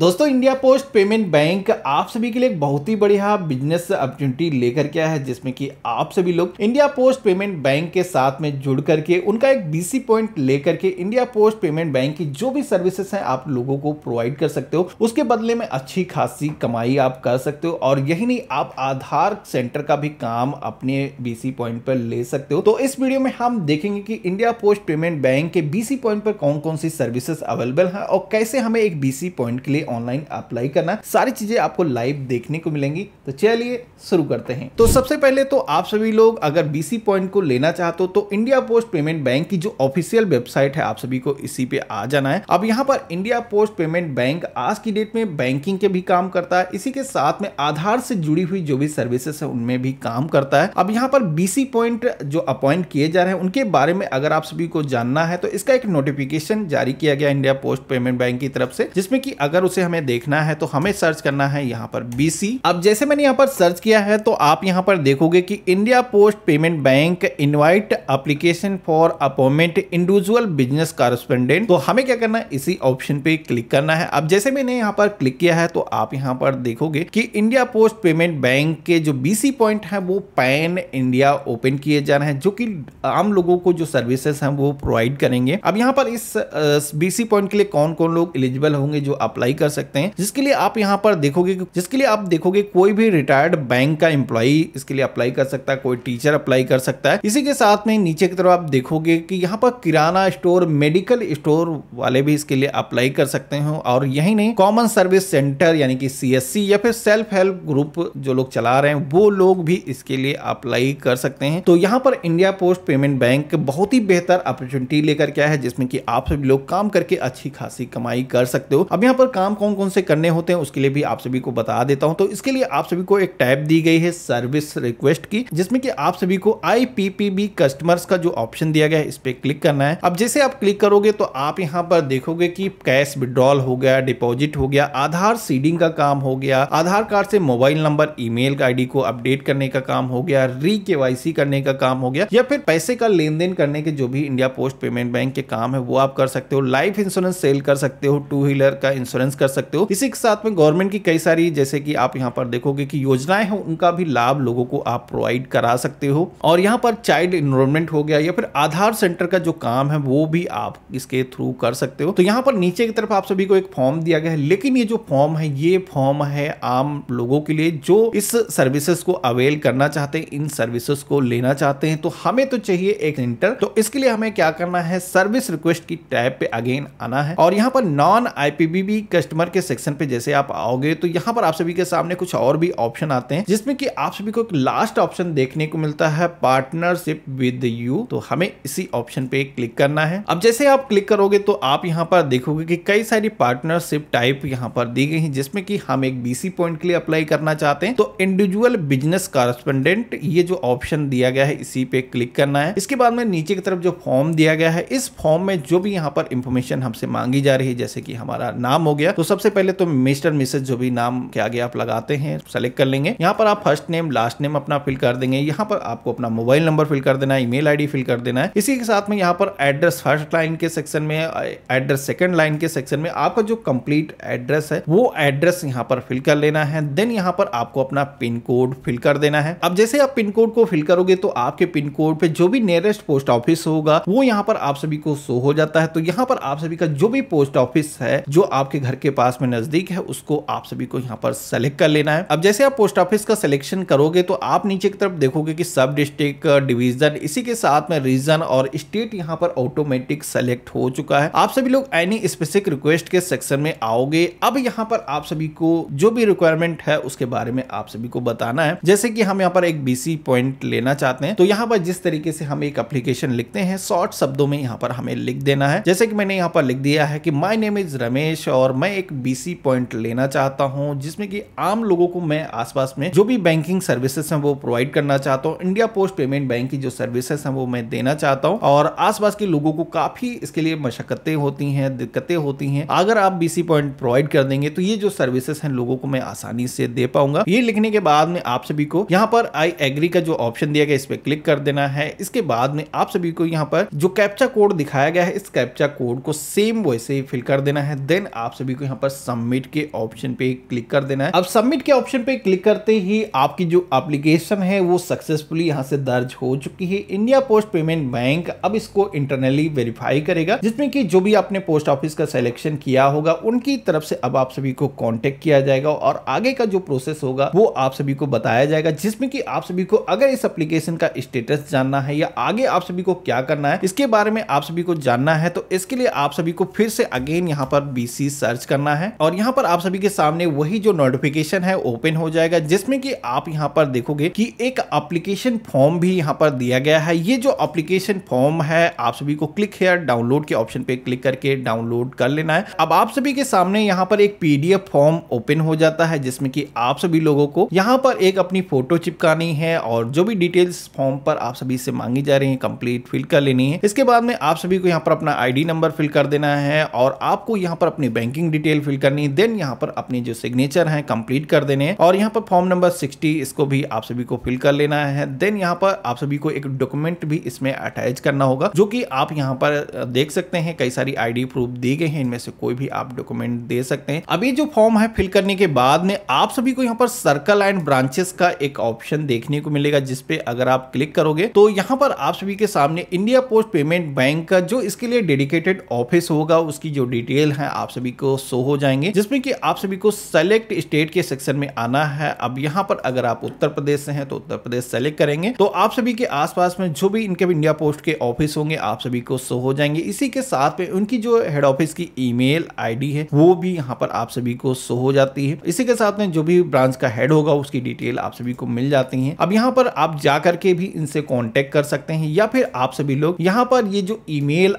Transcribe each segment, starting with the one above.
दोस्तों India post payment bank आप सभी के लिए एक बहुत ही बढ़िया बिजनेस अपॉर्चुनिटी लेकर के आया है जिसमें कि आप सभी लोग इंडिया पोस्ट पेमेंट बैंक के साथ में जुड़ करके उनका एक बीसी पॉइंट लेकर के इंडिया पोस्ट पेमेंट बैंक की जो भी सर्विसेज हैं आप लोगों को प्रोवाइड कर सकते हो उसके बदले में अच्छी खासी कमाई आप कर सकते हो और यही नहीं आप आधार सेंटर का भी काम अपने बीसी पॉइंट पर ले सकते हो तो इस वीडियो में हम देखेंगे कि इंडिया पोस्ट पेमेंट बैंक के बीसी पॉइंट पर कौन कौन सी सर्विसेस अवेलेबल है और कैसे हमें एक बीसी पॉइंट के लिए ऑनलाइन अप्लाई करना सारी चीजें आपको लाइव देखने को मिलेंगी तो चलिए शुरू करते हैं तो सबसे पहले तो आप सभी लोग अगर बीसी पॉइंट को लेना चाहते हो तो इंडिया पोस्ट पेमेंट बैंक की जो ऑफिशियल वेबसाइट है आप सभी को इसी पे आ जाना है अब यहाँ पर इंडिया पोस्ट पेमेंट बैंक आज की डेट में बैंकिंग के भी काम करता है इसी के साथ में आधार से जुड़ी हुई जो भी सर्विसेस है उनमें भी काम करता है अब यहाँ पर बीसी पॉइंट जो अपॉइंट किए जा रहे हैं उनके बारे में अगर आप सभी को जानना है तो इसका एक नोटिफिकेशन जारी किया गया इंडिया पोस्ट पेमेंट बैंक की तरफ से जिसमें कि अगर उसे से हमें देखना है तो हमें सर्च करना है यहाँ पर बीसी अब जैसे मैंने यहाँ पर सर्च किया है तो आप यहाँ पर देखोगे कि India post payment bank invite application for appointment individual business correspondent तो हमें क्या करना है इसी ऑप्शन पे क्लिक करना है अब जैसे मैंने यहाँ पर क्लिक किया है तो आप यहाँ पर देखोगे कि इंडिया पोस्ट पेमेंट बैंक के जो बीसी पॉइंट है वो पैन इंडिया ओपन किए जा रहे हैं जो कि आम लोगों को जो सर्विसेज हैं वो प्रोवाइड करेंगे अब यहाँ पर इस बीसी पॉइंट के लिए कौन कौन लोग एलिजिबल होंगे जो अप्लाई कर सकते हैं जिसके लिए आप यहाँ पर देखोगे जिसके लिए आप देखोगे कोई भी रिटायर्ड बैंक का एम्प्लॉई इसके लिए अप्लाई कर सकता है कोई टीचर अप्लाई कर सकता है इसी के साथ में नीचे की तरफ आप देखोगे कि यहाँ पर किराना स्टोर मेडिकल स्टोर वाले भी इसके लिए अप्लाई कर सकते हो और यही नहीं कॉमन सर्विस सेंटर यानी कि सी या फिर सेल्फ हेल्प ग्रुप जो लोग चला रहे हैं वो लोग भी इसके लिए अप्लाई कर सकते हैं तो यहाँ पर इंडिया पोस्ट पेमेंट बैंक बहुत ही बेहतर अपॉर्चुनिटी लेकर क्या है जिसमें कि आप सभी लोग काम करके अच्छी खासी कमाई कर सकते हो अब यहाँ पर काम काम कौन कौन से करने होते हैं उसके लिए भी आप सभी को बता देता हूं तो इसके लिए आप सभी को एक टैब दी गई है सर्विस रिक्वेस्ट की जिसमें कि आप सभी को आईपीपीबी कस्टमर्स का जो ऑप्शन दिया गया है इस पर क्लिक करना है अब जैसे आप क्लिक करोगे तो आप यहाँ पर देखोगे की कैश विड्रॉल हो गया डिपोजिट हो गया आधार सीडिंग का काम हो गया आधार कार्ड से मोबाइल नंबर ई मेल को अपडेट करने का काम हो गया री केवाईसी करने का काम हो गया या फिर पैसे का लेन देन करने के जो भी इंडिया पोस्ट पेमेंट बैंक के काम है वो आप कर सकते हो लाइफ इंश्योरेंस सेल कर सकते हो टू व्हीलर का इंश्योरेंस कर सकते हो इसी के साथ में गवर्नमेंट की कई सारी जैसे कि आप यहाँ पर देखोगे कि योजनाएं हैं उनका भी लाभ लोगों को आप प्रोवाइड करा सकते हो और यहाँ पर चाइल्ड इनरोलमेंट हो गया या फिर आधार सेंटर का जो काम है वो भी आप इसके थ्रू कर सकते हो तो यहाँ पर नीचे की तरफ आप सभी को एक फॉर्म दिया गया है लेकिन ये जो फॉर्म है ये फॉर्म है आम लोगों के लिए जो इस सर्विसेज को अवेल करना चाहते हैं इन सर्विसेज को लेना चाहते हैं तो हमें तो चाहिए एक इंटर तो इसके लिए हमें क्या करना है सर्विस रिक्वेस्ट की टैब पे अगेन आना है और यहाँ पर नॉन आईपीबीबी कस्टमर के सेक्शन पे जैसे आप आओगे तो यहाँ पर आप सभी के सामने कुछ और भी ऑप्शन आते हैं जिसमें कि आप सभी को एक लास्ट ऑप्शन देखने को मिलता है पार्टनरशिप विद यू तो हमें इसी ऑप्शन पे क्लिक करना है अब जैसे आप क्लिक करोगे तो आप यहाँ पर देखोगे की कई सारी पार्टनरशिप टाइप यहाँ पर दी गई है जिसमे की हम एक बीसी पॉइंट के लिए अप्लाई करना चाहते हैं तो इंडिविजुअल बिजनेस कारस्पेंडेंट ये जो ऑप्शन दिया गया है इसी पे क्लिक करना है इसके बाद में नीचे की तरफ जो फॉर्म दिया गया है इस फॉर्म में जो भी यहाँ पर इंफॉर्मेशन हमसे मांगी जा रही है जैसे कि हमारा नाम हो गया तो सबसे पहले तो मिस्टर मिसेज जो भी नाम के आगे आप लगाते हैं सेलेक्ट कर लेंगे यहाँ पर आप फर्स्ट नेम लास्ट नेम अपना फिल कर देंगे यहाँ पर आपको अपना मोबाइल नंबर फिल कर देना है ईमेल आईडी फिल कर देना है इसी के साथ में यहाँ पर एड्रेस फर्स्ट लाइन के सेक्शन में एड्रेस सेकंड लाइन के सेक्शन में आपका जो कंप्लीट एड्रेस है वो एड्रेस यहाँ पर फिल कर लेना है देन यहाँ पर आपको अपना पिन कोड फिल कर देना है अब जैसे आप पिन कोड को फिल करोगे तो आपके पिन कोड पे जो भी नियरेस्ट पोस्ट ऑफिस होगा वो यहाँ पर आप सभी को शो हो जाता है तो यहाँ पर आप सभी का जो भी पोस्ट ऑफिस है जो आपके घर के आपके पास में नज़दीक है उसको आप सभी को यहाँ पर सेलेक्ट कर लेना है अब जैसे आप पोस्ट ऑफिस का सिलेक्शन करोगे तो आप नीचे की तरफ देखोगे कि सब डिस्ट्रिक्ट डिवीजन इसी के साथ में रीजन और स्टेट यहाँ पर ऑटोमेटिक सेलेक्ट हो चुका है आप सभी लोग एनी स्पेसिफिक रिक्वेस्ट के सेक्शन में आओगे अब यहाँ पर आप सभी को जो भी रिक्वायरमेंट है उसके बारे में आप सभी को बताना है जैसे कि हम यहाँ पर एक बीसी पॉइंट लेना चाहते हैं तो यहाँ पर जिस तरीके से हम एक एप्लीकेशन लिखते हैं शॉर्ट शब्दों में यहाँ पर हमें लिख देना है जैसे कि मैंने यहाँ पर लिख दिया है कि माई नेम इज रमेश और मैं एक बीसी पॉइंट लेना चाहता हूँ जिसमें कि आम लोगों को मैं आसपास में जो भी बैंकिंग सर्विसेज हैं वो प्रोवाइड करना चाहता हूँ इंडिया पोस्ट पेमेंट बैंक की जो सर्विसेज हैं वो मैं देना चाहता हूँ और आसपास के लोगों को काफी इसके लिए मशक्कतें होती हैं दिक्कतें होती हैं अगर आप बीसी पॉइंट प्रोवाइड कर देंगे तो ये जो सर्विसेस हैं लोगों को मैं आसानी से दे पाऊंगा ये लिखने के बाद में आप सभी को यहाँ पर आई एग्री का जो ऑप्शन दिया गया इस पर क्लिक कर देना है इसके बाद में आप सभी को यहाँ पर जो कैप्चा कोड दिखाया गया है इस कैप्चा कोड को सेम वैसे ही फिल कर देना है देन आप सभी को यहाँ पर सबमिट के ऑप्शन पे क्लिक कर देना है अब सबमिट के ऑप्शन पे क्लिक करते ही आपकी जो एप्लीकेशन है वो सक्सेसफुली यहाँ से दर्ज हो चुकी है इंडिया पोस्ट पेमेंट बैंक अब इसको इंटरनली वेरीफाई करेगा जिसमें कि जो भी आपने पोस्ट ऑफिस का सिलेक्शन किया होगा उनकी तरफ से अब आप सभी को कॉन्टेक्ट किया जाएगा और आगे का जो प्रोसेस होगा वो आप सभी को बताया जाएगा जिसमें कि आप सभी को अगर इस एप्लीकेशन का स्टेटस जानना है या आगे आप सभी को क्या करना है इसके बारे में आप सभी को जानना है तो इसके लिए आप सभी को फिर से अगेन यहाँ पर बीसी सर्च करना है और यहाँ पर आप सभी के सामने वही जो नोटिफिकेशन है ओपन हो जाएगा जिसमें कि आप यहाँ पर देखोगे कि एक अप्लीकेशन फॉर्म भी यहाँ पर दिया गया है ये जो अप्लीकेशन फॉर्म है आप सभी को क्लिक हेयर डाउनलोड के ऑप्शन पे क्लिक करके डाउनलोड कर लेना है अब आप सभी के सामने यहाँ पर एक पीडीएफ फॉर्म ओपन हो जाता है जिसमें कि आप सभी लोगों को यहाँ पर एक अपनी फोटो चिपकानी है और जो भी डिटेल्स फॉर्म पर आप सभी से मांगी जा रही है कंप्लीट फिल कर लेनी है इसके बाद में आप सभी को यहाँ पर अपना आईडी नंबर फिल कर देना है और आपको यहाँ पर अपनी बैंकिंग डिटेल फिल करनी देन यहाँ पर अपने जो सिग्नेचर हैं कंप्लीट कर देने और यहाँ पर फॉर्म नंबर सिक्सटी इसको भी आप सभी को फिल कर लेना है देन यहाँ पर आप सभी को एक डॉक्यूमेंट भी इसमें अटैच करना होगा जो कि आप यहाँ पर देख सकते हैं कई सारी आईडी प्रूफ दी गई है इनमें से कोई भी आप डॉक्यूमेंट दे सकते हैं अभी जो फॉर्म है फिल करने के बाद में आप सभी को यहाँ पर सर्कल एंड ब्रांचेस का एक ऑप्शन देखने को मिलेगा जिसपे अगर आप क्लिक करोगे तो यहाँ पर आप सभी के सामने इंडिया पोस्ट पेमेंट बैंक का जो इसके लिए डेडिकेटेड ऑफिस होगा उसकी जो डिटेल है आप सभी को शो हो जाएंगे जिसमें कि आप सभी को सेलेक्ट स्टेट के सेक्शन में आना है अब यहाँ पर अगर आप उत्तर प्रदेश से हैं तो उत्तर प्रदेश सेलेक्ट करेंगे तो आप सभी के आसपास में जो भी इनके इंडिया पोस्ट के ऑफिस होंगे आप सभी को शो हो जाएंगे इसी के साथ में उनकी जो हेड ऑफिस की ईमेल आईडी है वो भी यहाँ पर आप सभी को शो हो जाती है इसी के साथ में जो भी ब्रांच का हेड होगा उसकी डिटेल आप सभी को मिल जाती है अब यहाँ पर आप जा करके भी इनसे कॉन्टेक्ट कर सकते हैं या फिर आप सभी लोग यहाँ पर ये जो ई मेल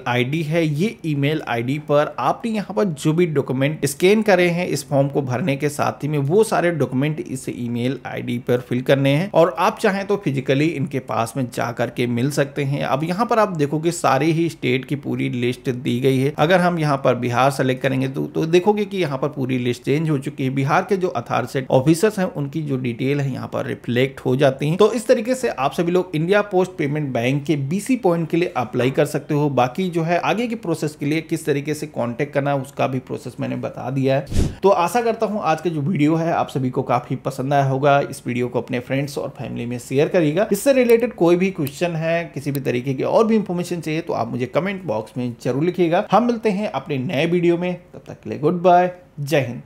है ये ईमेल आईडी पर आपने यहाँ पर जो भी डॉक्यूमेंट डॉक्यूमेंट स्कैन करे हैं इस फॉर्म को भरने के साथ ही में वो सारे डॉक्यूमेंट इस ईमेल आईडी पर फिल करने हैं और आप चाहें तो फिजिकली इनके पास में जा करके मिल सकते हैं अब यहाँ पर आप देखोगे सारी ही स्टेट की पूरी लिस्ट दी गई है अगर हम यहाँ पर बिहार सेलेक्ट करेंगे तो, तो देखोगे की यहाँ पर पूरी लिस्ट चेंज हो चुकी है बिहार के जो अथॉरिटेड ऑफिसर्स हैं उनकी जो डिटेल है यहाँ पर रिफ्लेक्ट हो जाती है तो इस तरीके से आप सभी लोग इंडिया पोस्ट पेमेंट बैंक के बीसी पॉइंट के लिए अप्लाई कर सकते हो बाकी जो है आगे की प्रोसेस के लिए किस तरीके से कॉन्टेक्ट करना उसका भी प्रोसेस मैंने मैंने बता दिया है तो आशा करता हूँ आज का जो वीडियो है आप सभी को काफ़ी पसंद आया होगा इस वीडियो को अपने फ्रेंड्स और फैमिली में शेयर करिएगा इससे रिलेटेड कोई भी क्वेश्चन है किसी भी तरीके की और भी इंफॉर्मेशन चाहिए तो आप मुझे कमेंट बॉक्स में जरूर लिखिएगा हम मिलते हैं अपने नए वीडियो में तब तक के लिए गुड बाय जय हिंद